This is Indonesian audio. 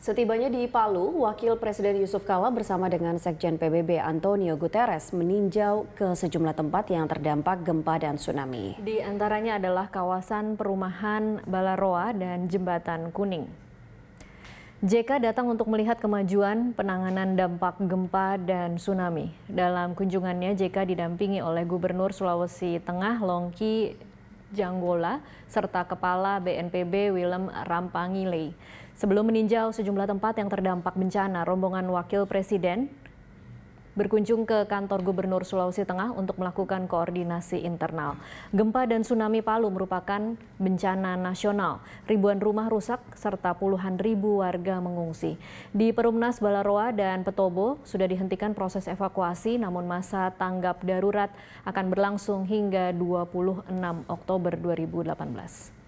Setibanya di Palu, Wakil Presiden Yusuf Kala bersama dengan Sekjen PBB Antonio Guterres meninjau ke sejumlah tempat yang terdampak gempa dan tsunami. Di antaranya adalah kawasan perumahan Balaroa dan Jembatan Kuning. JK datang untuk melihat kemajuan penanganan dampak gempa dan tsunami. Dalam kunjungannya, JK didampingi oleh Gubernur Sulawesi Tengah Longki Janggola, serta Kepala BNPB Willem Rampangile. Sebelum meninjau sejumlah tempat yang terdampak bencana, rombongan Wakil Presiden berkunjung ke kantor Gubernur Sulawesi Tengah untuk melakukan koordinasi internal. Gempa dan tsunami Palu merupakan bencana nasional. Ribuan rumah rusak serta puluhan ribu warga mengungsi. Di Perumnas Balaroa dan Petobo sudah dihentikan proses evakuasi namun masa tanggap darurat akan berlangsung hingga 26 Oktober 2018.